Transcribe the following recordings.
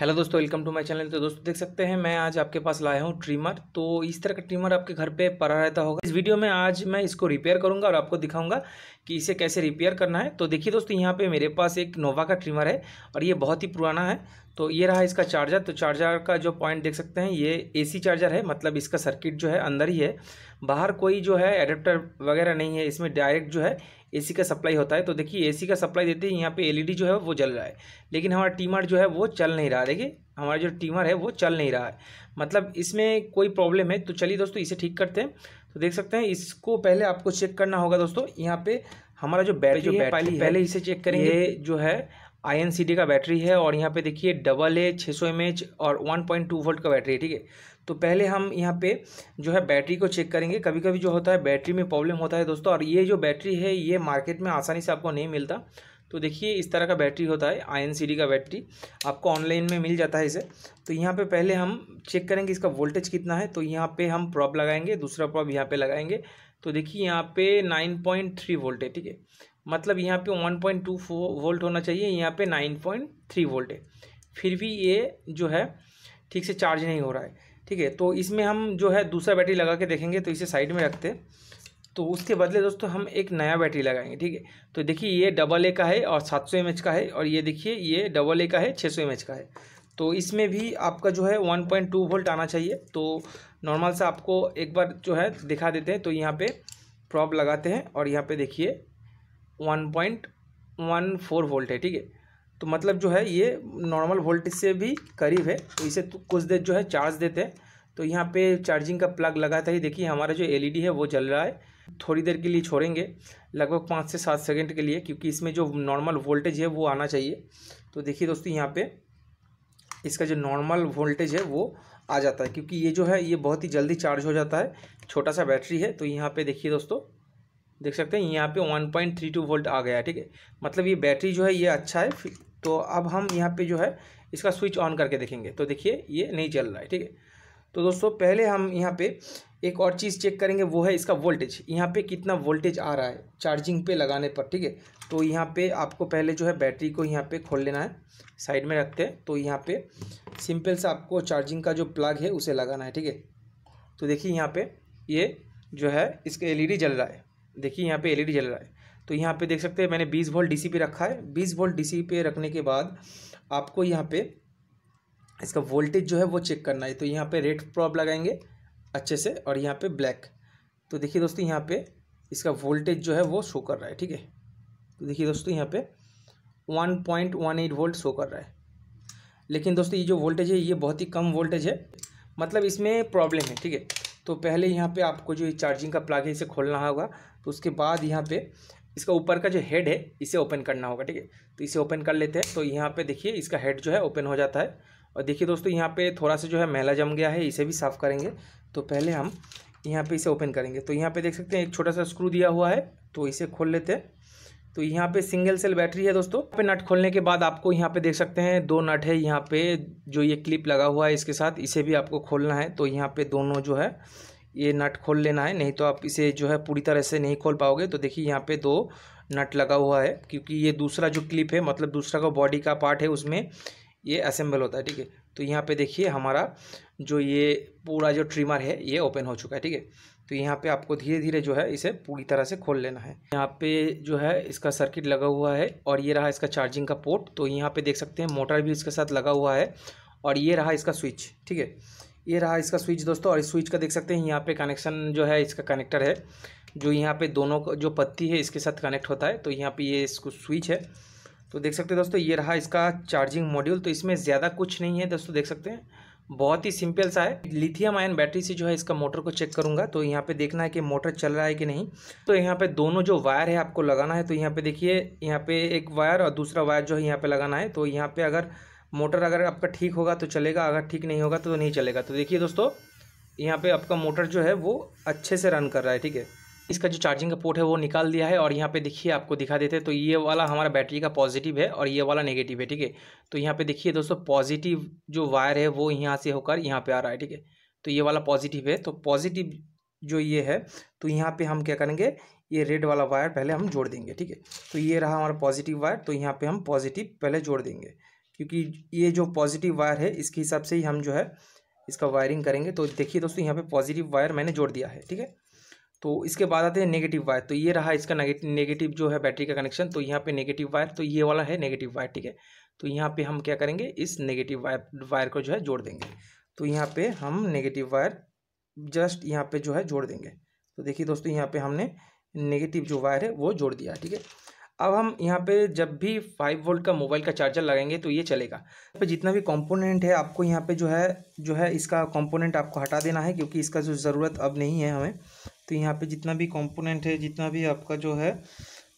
hello दोस्तों welcome to my channel तो दोस्तों देख सकते हैं मैं आज आपके पास लाया हूँ ट्रिमर तो इस तरह का ट्रिमर आपके घर पे पड़ा रहता होगा इस वीडियो में आज मैं इसको रिपेयर करूँगा और आपको दिखाऊंगा कि इसे कैसे रिपेयर करना है तो देखिए दोस्तों यहाँ पे मेरे पास एक नोवा का ट्रिमर है और ये बहुत ही पुराना है तो ये रहा इसका चार्जर तो चार्जर का जो पॉइंट देख सकते हैं ये ए चार्जर है मतलब इसका सर्किट जो है अंदर ही है बाहर कोई जो है एडेप्टर वगैरह नहीं है इसमें डायरेक्ट जो है एसी का सप्लाई होता है तो देखिए एसी का सप्लाई देते हैं यहाँ पे एलईडी e जो है वो जल रहा है लेकिन हमारा टीमर जो है वो चल नहीं रहा देखिए हमारा जो टीमर है वो चल नहीं रहा है मतलब इसमें कोई प्रॉब्लम है तो चलिए दोस्तों इसे ठीक करते हैं तो देख सकते हैं इसको पहले आपको चेक करना होगा दोस्तों यहाँ पे हमारा जो बैटरी जो बैटरी पहले इसे चेक करेंगे जो है आई का बैटरी है और यहाँ पे देखिए डबल ए छः सौ और 1.2 वोल्ट का बैटरी है ठीक है तो पहले हम यहाँ पे जो है बैटरी को चेक करेंगे कभी कभी जो होता है बैटरी में प्रॉब्लम होता है दोस्तों और ये जो बैटरी है ये मार्केट में आसानी से आपको नहीं मिलता तो देखिए इस तरह का बैटरी होता है आई का बैटरी आपको ऑनलाइन में मिल जाता है इसे तो यहाँ पर पहले हम चेक करेंगे इसका वोल्टेज कितना है तो यहाँ पर हम प्रॉप लगाएंगे दूसरा प्रॉप यहाँ पर लगाएंगे तो देखिए यहाँ पे थ्री वोल्ट है ठीक है मतलब यहाँ पे 1.2 वोल्ट होना चाहिए यहाँ पे 9.3 वोल्ट है फिर भी ये जो है ठीक से चार्ज नहीं हो रहा है ठीक है तो इसमें हम जो है दूसरा बैटरी लगा के देखेंगे तो इसे साइड में रखते तो उसके बदले दोस्तों हम एक नया बैटरी लगाएंगे ठीक है तो देखिए ये डबल ए का है और सात सौ का है और ये देखिए ये डबल ए का है छः सौ का है तो इसमें भी आपका जो है 1.2 वोल्ट आना चाहिए तो नॉर्मल से आपको एक बार जो है दिखा देते हैं तो यहाँ पे प्रॉब लगाते हैं और यहाँ पे देखिए one point one four volt है ठीक है तो मतलब जो है ये नॉर्मल वोल्टेज से भी करीब है तो इसे तो कुछ देर जो है चार्ज देते हैं तो यहाँ पे चार्जिंग का प्लग लगाता ही देखिए हमारा जो एलईडी है वो जल रहा है थोड़ी देर के लिए छोड़ेंगे लगभग पाँच से सात सेकंड के लिए क्योंकि इसमें जो नॉर्मल वोल्टेज है वो आना चाहिए तो देखिए दोस्तों यहाँ पर इसका जो नॉर्मल वोल्टेज है वो आ जाता है क्योंकि ये जो है ये बहुत ही जल्दी चार्ज हो जाता है छोटा सा बैटरी है तो यहाँ पे देखिए दोस्तों देख सकते हैं यहाँ पे 1.32 वोल्ट आ गया ठीक है मतलब ये बैटरी जो है ये अच्छा है तो अब हम यहाँ पे जो है इसका स्विच ऑन करके देखेंगे तो देखिए ये नहीं चल रहा है ठीक है तो दोस्तों पहले हम यहाँ पे एक और चीज़ चेक करेंगे वो है इसका वोल्टेज यहाँ पे कितना वोल्टेज आ रहा है चार्जिंग पे लगाने पर ठीक है तो यहाँ पे आपको पहले जो है बैटरी को यहाँ पे खोल लेना है साइड में रखते हैं तो यहाँ पे सिंपल सा आपको चार्जिंग का जो प्लग है उसे लगाना है ठीक है तो देखिए यहाँ पे ये जो है इसका एलईडी e जल रहा है देखिए यहाँ पे एलईडी e जल रहा है तो यहाँ पे देख सकते हैं मैंने 20 वोल्ट डीसी पे रखा है 20 वोल्ट डीसी पे रखने के बाद आपको यहाँ पे इसका वोल्टेज जो है वो चेक करना है तो यहाँ पे रेड प्रॉप लगाएंगे अच्छे से और यहाँ पे ब्लैक तो देखिए दोस्तों यहाँ पे इसका वोल्टेज जो है वो शो कर रहा है ठीक है तो देखिए दोस्तों यहाँ पे एट वोल्ट शो कर रहा है लेकिन दोस्तों ये जो वोल्टेज है ये बहुत ही कम वोल्टेज है मतलब इसमें प्रॉब्लम है ठीक है तो पहले यहाँ पे आपको जो चार्जिंग का प्लग है इसे खोलना होगा तो उसके बाद यहाँ पे इसका ऊपर का जो हेड है इसे ओपन करना होगा ठीक है तो इसे ओपन कर लेते हैं तो यहाँ पे देखिए इसका हेड जो है ओपन हो जाता है और देखिए दोस्तों यहाँ पे थोड़ा सा जो है मैला जम गया है इसे भी साफ़ करेंगे तो पहले हम यहाँ पर इसे ओपन करेंगे तो यहाँ पर देख सकते हैं एक छोटा सा स्क्रू दिया हुआ है तो इसे खोल लेते हैं तो यहाँ पे सिंगल सेल बैटरी है दोस्तों पे नट खोलने के बाद आपको यहाँ पे देख सकते हैं दो नट है यहाँ पे जो ये क्लिप लगा हुआ है इसके साथ इसे भी आपको खोलना है तो यहाँ पे दोनों जो है ये नट खोल लेना है नहीं तो आप इसे जो है पूरी तरह से नहीं खोल पाओगे तो देखिए यहाँ पे दो नट लगा हुआ है क्योंकि ये दूसरा जो क्लिप है मतलब दूसरा का बॉडी का पार्ट है उसमें ये असेंबल होता है ठीक है तो यहाँ पे देखिए हमारा जो ये पूरा जो ट्रिमर है ये ओपन हो चुका है ठीक है तो यहाँ पे आपको धीरे धीरे जो है इसे पूरी तरह से खोल लेना है यहाँ पे जो है इसका सर्किट लगा हुआ है और ये रहा इसका चार्जिंग का पोर्ट तो यहाँ पे देख सकते हैं मोटर भी इसके साथ लगा हुआ है और ये रहा इसका स्विच ठीक है ये रहा इसका स्विच दोस्तों और इस स्विच का देख सकते हैं यहाँ पे कनेक्शन जो है इसका कनेक्टर है जो यहाँ पे दोनों जो पत्ती है इसके साथ कनेक्ट होता है तो यहाँ पे ये इसको स्विच है तो देख सकते हैं दोस्तों ये रहा इसका चार्जिंग मॉड्यूल तो इसमें ज़्यादा कुछ नहीं है दोस्तों देख सकते हैं बहुत ही सिंपल सा है लिथियम आयन बैटरी से जो है इसका मोटर को चेक करूंगा तो यहाँ पे देखना है कि मोटर चल रहा है कि नहीं तो यहाँ पे दोनों जो वायर है आपको लगाना है तो यहाँ पे देखिए यहाँ पे एक वायर और दूसरा वायर जो है यहाँ पे लगाना है तो यहाँ पे अगर मोटर अगर आपका ठीक होगा तो चलेगा अगर ठीक नहीं होगा तो नहीं चलेगा तो देखिए दोस्तों यहाँ पर आपका मोटर जो है वो अच्छे से रन कर रहा है ठीक है इसका जो चार्जिंग का पोर्ट है वो निकाल दिया है और यहाँ पे देखिए आपको दिखा देते हैं तो ये वाला हमारा बैटरी का पॉजिटिव है और ये वाला नेगेटिव है ठीक है तो यहाँ पे देखिए दोस्तों पॉजिटिव जो वायर है वो यहाँ से होकर यहाँ पे आ रहा है ठीक है तो ये वाला पॉजिटिव है तो पॉजिटिव जो ये है तो यहाँ पर हम क्या करेंगे ये रेड वाला वायर पहले हम जोड़ देंगे ठीक है तो ये रहा हमारा पॉजिटिव वायर तो यहाँ पर हम पॉजिटिव पहले जोड़ देंगे क्योंकि ये जो पॉजिटिव वायर है इसके हिसाब से ही हम जो है इसका वायरिंग करेंगे तो देखिए दोस्तों यहाँ पर पॉजिटिव वायर मैंने जोड़ दिया है ठीक है तो इसके बाद आते हैं नेगेटिव वायर तो ये रहा इसका नेगेटिव जो है बैटरी का कनेक्शन तो यहाँ पे नेगेटिव वायर तो ये वाला है नेगेटिव वायर ठीक है तो यहाँ पे हम क्या करेंगे इस नेगेटिव वायर वायर को जो है जोड़ देंगे तो यहाँ पे हम नेगेटिव वायर जस्ट यहाँ पे जो है जोड़ देंगे तो देखिए दोस्तों यहाँ पे हमने नेगेटिव जो वायर है वो जोड़ दिया ठीक है अब हम यहाँ पे जब भी फाइव वोल्ट का मोबाइल का चार्जर लगाएंगे तो ये चलेगा पर जितना भी कंपोनेंट है आपको यहाँ पे जो है जो है इसका कंपोनेंट आपको हटा देना है क्योंकि इसका जो ज़रूरत अब नहीं है हमें तो यहाँ पे जितना भी कंपोनेंट है जितना भी आपका जो है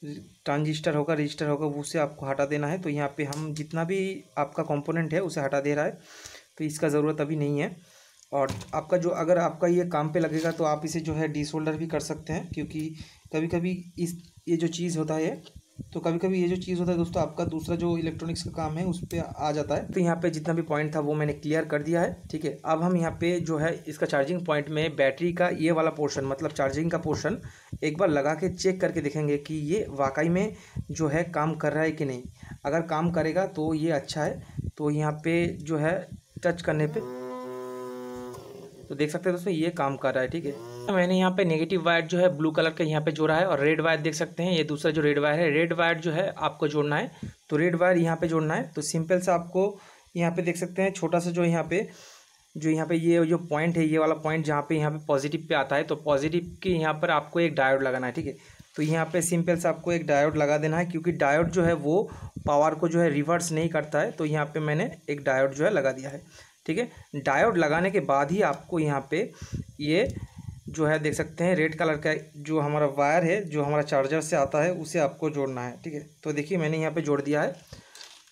ट्रांजिस्टर होगा रजिस्टर होगा उसे आपको हटा देना है तो यहाँ पे हम जितना भी आपका कंपोनेंट है उसे हटा दे रहा है तो इसका ज़रूरत अभी नहीं है और आपका जो अगर आपका ये काम पे लगेगा तो आप इसे जो है डिसोल्डर भी कर सकते हैं क्योंकि कभी कभी इस ये जो चीज़ होता है तो कभी कभी ये जो चीज़ होता है दोस्तों आपका दूसरा जो इलेक्ट्रॉनिक्स का काम है उस पर आ जाता है तो यहाँ पे जितना भी पॉइंट था वो मैंने क्लियर कर दिया है ठीक है अब हम यहाँ पे जो है इसका चार्जिंग पॉइंट में बैटरी का ये वाला पोर्शन मतलब चार्जिंग का पोर्शन एक बार लगा के चेक करके देखेंगे कि ये वाकई में जो है काम कर रहा है कि नहीं अगर काम करेगा तो ये अच्छा है तो यहाँ पर जो है टच करने पर तो देख सकते हैं दोस्तों ये काम कर रहा है ठीक है तो मैंने यहाँ पे नेगेटिव वायर जो है ब्लू कलर का यहाँ पे जोड़ा है और रेड वायर देख सकते हैं ये दूसरा जो रेड वायर है रेड वायर जो है आपको जोड़ना है तो रेड वायर यहाँ पे जोड़ना है तो सिंपल से आपको यहाँ पे देख सकते हैं छोटा सा जो यहाँ पे जो यहाँ पे ये जो पॉइंट है ये वाला पॉइंट जहाँ पे यहाँ पे पॉजिटिव पे आता है तो पॉजिटिव के यहाँ पर आपको एक डायोड लगाना है ठीक है तो यहाँ पे सिंपल से आपको एक डायोड लगा देना है क्योंकि डायोड जो है वो पावर को जो है रिवर्स नहीं करता है तो यहाँ पे मैंने एक डायोड जो है लगा दिया है ठीक है डायोड लगाने के बाद ही आपको यहाँ पे ये जो है देख सकते हैं रेड कलर का जो हमारा वायर है जो हमारा चार्जर से आता है उसे आपको जोड़ना है ठीक है तो देखिए मैंने यहाँ पे जोड़ दिया है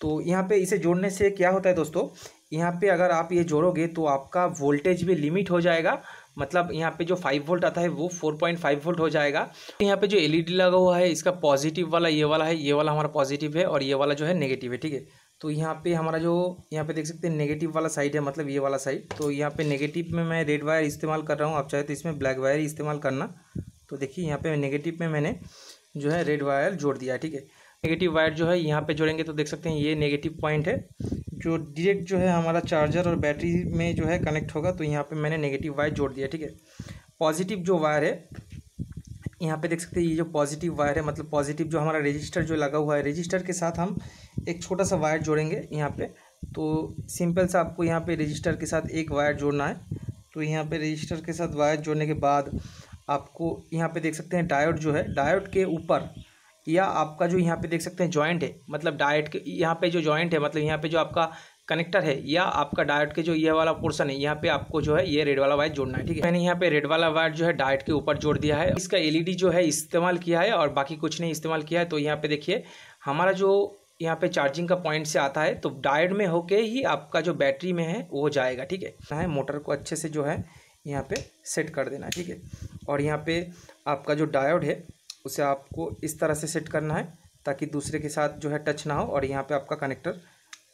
तो यहाँ पे इसे जोड़ने से क्या होता है दोस्तों यहाँ पे अगर आप ये जोड़ोगे तो आपका वोल्टेज भी लिमिट हो जाएगा मतलब यहाँ पे जो फाइव वोल्ट आता है वो फोर पॉइंट फाइव वोल्ट हो जाएगा यहाँ पे जो एलईडी e लगा हुआ है इसका पॉजिटिव वाला ये वाला है ये वाला हमारा पॉजिटिव है और ये वाला जो है नेगेटिव है ठीक है तो यहाँ पे हमारा जो यहाँ पे देख सकते हैं नेगेटिव वाला साइड है मतलब ये वाला साइड तो यहाँ पे नेगेटिव में मैं रेड वायर इस्तेमाल कर रहा हूँ आप चाहे तो इसमें ब्लैक वायर ही इस्तेमाल करना तो देखिए यहाँ पे नेगेटिव में मैंने जो है रेड वायर जोड़ दिया ठीक है नेगेटिव वायर जो है यहाँ पर जोड़ेंगे तो देख सकते हैं ये नेगेटिव पॉइंट है जो डिरेक्ट जो है हमारा चार्जर और बैटरी में जो है कनेक्ट होगा तो यहाँ पर मैंने नेगेटिव वायर जोड़ दिया ठीक है पॉजिटिव जो वायर है यहाँ पे देख सकते हैं ये जो पॉजिटिव वायर है मतलब पॉजिटिव जो हमारा रजिस्टर जो लगा हुआ है रजिस्टर के साथ हम एक छोटा सा वायर जोड़ेंगे यहाँ पे तो सिंपल सा आपको यहाँ पे रजिस्टर के साथ एक वायर जोड़ना है तो यहाँ पे रजिस्टर के साथ वायर जोड़ने के बाद आपको यहाँ पे देख सकते हैं डायोड जो है डायोड के ऊपर या आपका जो यहाँ पे देख सकते हैं जॉइंट है मतलब डायट के यहाँ पे जो जॉइंट है मतलब यहाँ पे जो आपका कनेक्टर है या आपका डायट के जो ये वाला पोर्सन है यहाँ पे आपको जो है ये रेड वाला वायर जोड़ना है ठीक है मैंने यहाँ पे रेड वाला वायर जो है डायट के ऊपर जोड़ दिया है इसका एलईडी जो है इस्तेमाल किया है और बाकी कुछ नहीं इस्तेमाल किया है तो यहाँ पे देखिए हमारा जो यहाँ पे चार्जिंग का पॉइंट से आता है तो डायट में होके ही आपका जो बैटरी में है वो जाएगा ठीक है मोटर तो को अच्छे से जो है यहाँ पे सेट कर देना है ठीक है और यहाँ पे आपका जो डायोड है उसे आपको इस तरह से सेट करना है ताकि दूसरे के साथ जो है टच ना हो और यहाँ पे आपका कनेक्टर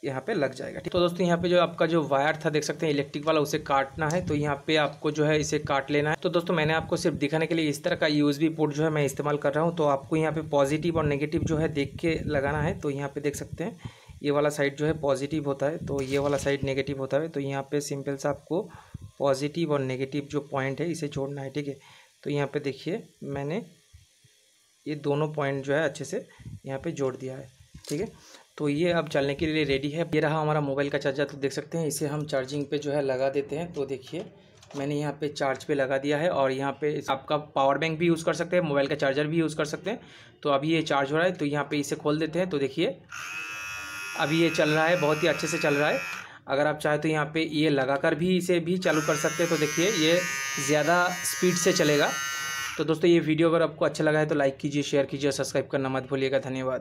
यहाँ पे लग जाएगा ठीक तो दोस्तों यहाँ पे जो आपका जो वायर था देख सकते हैं इलेक्ट्रिक वाला उसे काटना है तो यहाँ पे आपको जो है इसे काट लेना है तो दोस्तों मैंने आपको सिर्फ दिखाने के लिए इस तरह का यूएसबी पोर्ट जो है मैं इस्तेमाल कर रहा हूँ तो आपको यहाँ पे पॉजिटिव और नेगेटिव जो है देख के लगाना है तो यहाँ पे देख सकते हैं ये वाला साइड जो है पॉजिटिव होता है तो ये वाला साइड नेगेटिव होता है तो यहाँ पे सिंपल सा आपको पॉजिटिव और नेगेटिव जो पॉइंट है इसे जोड़ना है ठीक है तो यहाँ पे देखिए मैंने ये दोनों पॉइंट जो है अच्छे से यहाँ पे जोड़ दिया है ठीक है तो ये अब चलने के लिए रेडी है ये रहा हमारा मोबाइल का चार्जर तो देख सकते हैं इसे हम चार्जिंग पे जो है लगा देते हैं तो देखिए मैंने यहाँ पे चार्ज पे लगा दिया है और यहाँ पे आपका पावर बैंक भी यूज़ कर सकते हैं मोबाइल का चार्जर भी यूज़ कर सकते हैं तो अभी ये चार्ज हो रहा है तो यहाँ पर इसे खोल देते हैं तो देखिए अभी ये चल रहा है बहुत ही अच्छे से चल रहा है अगर आप चाहें तो यहाँ पर ये लगा भी इसे भी चालू कर सकते हैं तो देखिए ये ज़्यादा स्पीड से चलेगा तो दोस्तों ये वीडियो अगर आपको अच्छा लगा है तो लाइक कीजिए शेयर कीजिए सब्सक्राइब करना मत भूलिएगा धन्यवाद